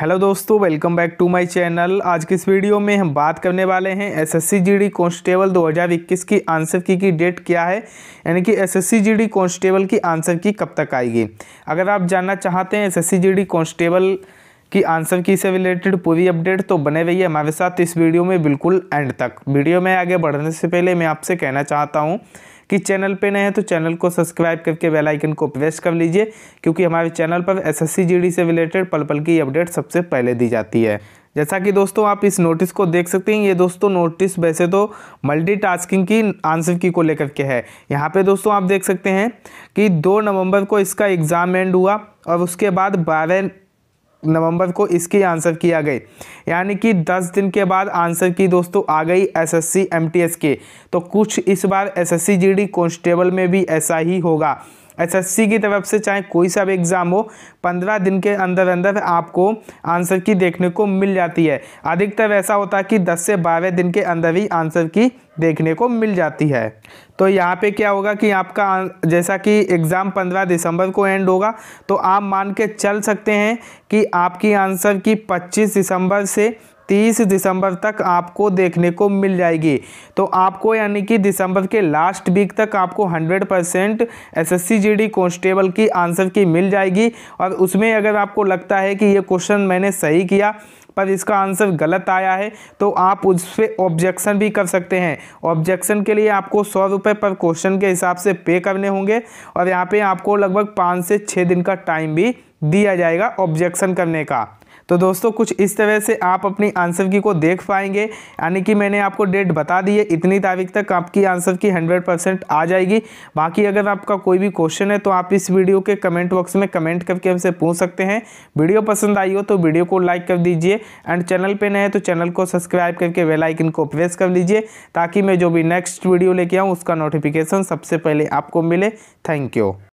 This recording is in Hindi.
हेलो दोस्तों welcome back to my channel आज की इस वीडियो में हम बात करने वाले हैं एसएससी जीडी कांस्टेबल 2021 की आंसर की की डेट क्या है यानी कि एसएससी जीडी कांस्टेबल की आंसर की कब तक आएगी अगर आप जानना चाहते हैं एसएससी जीडी कांस्टेबल की आंसर की से रिलेटेड पूरी अपडेट तो बने रही है हमारे साथ इस वीडियो में बिल्कुल एंड तक वीडियो में आगे बढ़ने से पहले मैं आपसे कहना चाहता हूँ कि चैनल पे नए हैं तो चैनल को सब्सक्राइब करके बेल आइकन को प्रेस कर लीजिए क्योंकि हमारे चैनल पर एसएससी जीडी से रिलेटेड पल पल की अपडेट सबसे पहले दी जाती है जैसा कि दोस्तों आप इस नोटिस को देख सकते हैं ये दोस्तों नोटिस वैसे तो मल्टीटास्किंग की आंसर की को लेकर के है यहाँ पे दोस्तों आप देख सकते हैं कि दो नवंबर को इसका एग्ज़ाम एंड हुआ और उसके बाद बारह नवंबर को इसकी आंसर किया गई यानी कि 10 दिन के बाद आंसर की दोस्तों आ गई एसएससी एमटीएस के तो कुछ इस बार एसएससी जीडी कांस्टेबल में भी ऐसा ही होगा एसएससी अच्छा, की तरफ से चाहे कोई सा भी एग्ज़ाम हो पंद्रह दिन के अंदर अंदर आपको आंसर की देखने को मिल जाती है अधिकतर ऐसा होता है कि दस से बारह दिन के अंदर ही आंसर की देखने को मिल जाती है तो यहाँ पे क्या होगा कि आपका जैसा कि एग्ज़ाम 15 दिसंबर को एंड होगा तो आप मान के चल सकते हैं कि आपकी आंसर की 25 दिसंबर से तीस दिसंबर तक आपको देखने को मिल जाएगी तो आपको यानी कि दिसंबर के लास्ट वीक तक आपको 100 परसेंट एस एस कांस्टेबल की आंसर की मिल जाएगी और उसमें अगर आपको लगता है कि ये क्वेश्चन मैंने सही किया पर इसका आंसर गलत आया है तो आप उस पर ऑब्जेक्शन भी कर सकते हैं ऑब्जेक्शन के लिए आपको सौ रुपये पर क्वेश्चन के हिसाब से पे करने होंगे और यहाँ पे आपको लगभग पाँच से छः दिन का टाइम भी दिया जाएगा ऑब्जेक्शन करने का तो दोस्तों कुछ इस तरह से आप अपनी आंसर की को देख पाएंगे यानी कि मैंने आपको डेट बता दी है इतनी तारीख तक आपकी आंसर की हंड्रेड परसेंट आ जाएगी बाकी अगर आपका कोई भी क्वेश्चन है तो आप इस वीडियो के कमेंट बॉक्स में कमेंट करके हमसे पूछ सकते हैं वीडियो पसंद आई हो तो वीडियो को लाइक कर दीजिए एंड चैनल पर नए हैं तो चैनल को सब्सक्राइब करके वेलाइकिन को प्रेस कर लीजिए ताकि मैं जो भी नेक्स्ट वीडियो लेके आऊँ उसका नोटिफिकेशन सबसे पहले आपको मिले थैंक यू